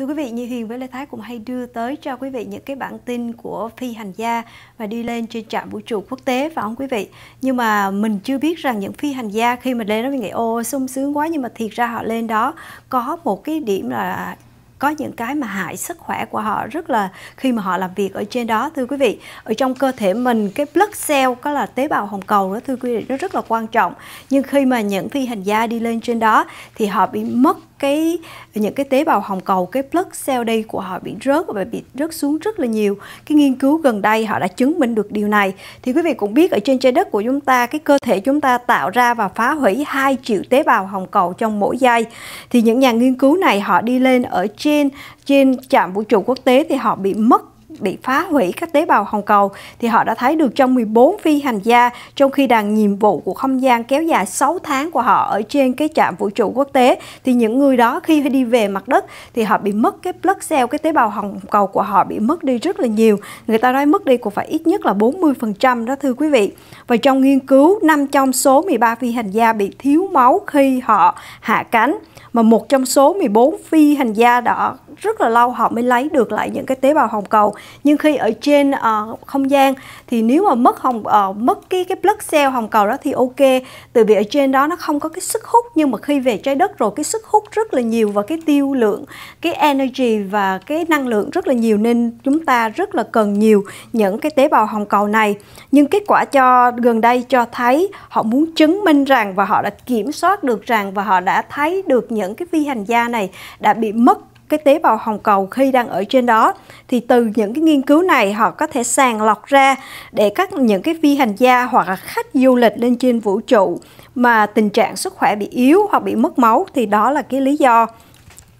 Thưa quý vị, như Hiền với Lê Thái cũng hay đưa tới cho quý vị những cái bản tin của phi hành gia và đi lên trên trạm vũ trụ quốc tế phải không quý vị? Nhưng mà mình chưa biết rằng những phi hành gia khi mà lên đó mình nghĩ ô sung sướng quá nhưng mà thiệt ra họ lên đó có một cái điểm là có những cái mà hại sức khỏe của họ rất là khi mà họ làm việc ở trên đó thưa quý vị ở trong cơ thể mình cái blood cell có là tế bào hồng cầu đó thưa quý vị nó rất là quan trọng nhưng khi mà những phi hành gia đi lên trên đó thì họ bị mất cái những cái tế bào hồng cầu cái blood cell đi của họ bị rớt và bị rớt xuống rất là nhiều cái nghiên cứu gần đây họ đã chứng minh được điều này thì quý vị cũng biết ở trên trái đất của chúng ta cái cơ thể chúng ta tạo ra và phá hủy 2 triệu tế bào hồng cầu trong mỗi giây thì những nhà nghiên cứu này họ đi lên ở trên trên trạm vũ trụ quốc tế thì họ bị mất bị phá hủy các tế bào hồng cầu thì họ đã thấy được trong 14 phi hành gia trong khi đang nhiệm vụ của không gian kéo dài 6 tháng của họ ở trên cái trạm vũ trụ quốc tế thì những người đó khi đi về mặt đất thì họ bị mất cái blood cell cái tế bào hồng cầu của họ bị mất đi rất là nhiều người ta nói mất đi cũng phải ít nhất là 40% đó thưa quý vị và trong nghiên cứu năm trong số 13 phi hành gia bị thiếu máu khi họ hạ cánh mà một trong số 14 phi hành gia đó rất là lâu họ mới lấy được lại những cái tế bào hồng cầu nhưng khi ở trên uh, không gian thì nếu mà mất hồng uh, mất cái cái blood cell hồng cầu đó thì ok từ vì ở trên đó nó không có cái sức hút nhưng mà khi về trái đất rồi cái sức hút rất là nhiều và cái tiêu lượng cái energy và cái năng lượng rất là nhiều nên chúng ta rất là cần nhiều những cái tế bào hồng cầu này nhưng kết quả cho gần đây cho thấy họ muốn chứng minh rằng và họ đã kiểm soát được rằng và họ đã thấy được những cái vi hành gia này đã bị mất cái tế bào hồng cầu khi đang ở trên đó thì từ những cái nghiên cứu này họ có thể sàng lọc ra để các những cái phi hành gia hoặc là khách du lịch lên trên vũ trụ mà tình trạng sức khỏe bị yếu hoặc bị mất máu thì đó là cái lý do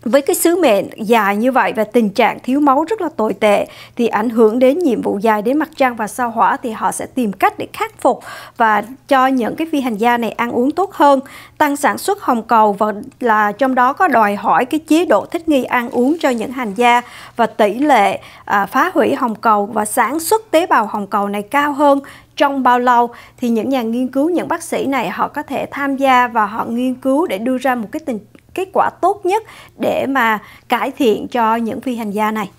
với cái sứ mệnh dài như vậy và tình trạng thiếu máu rất là tồi tệ thì ảnh hưởng đến nhiệm vụ dài đến mặt trăng và sao hỏa thì họ sẽ tìm cách để khắc phục và cho những cái phi hành gia này ăn uống tốt hơn tăng sản xuất hồng cầu và là trong đó có đòi hỏi cái chế độ thích nghi ăn uống cho những hành gia và tỷ lệ à, phá hủy hồng cầu và sản xuất tế bào hồng cầu này cao hơn trong bao lâu thì những nhà nghiên cứu những bác sĩ này họ có thể tham gia và họ nghiên cứu để đưa ra một cái tình kết quả tốt nhất để mà cải thiện cho những phi hành gia này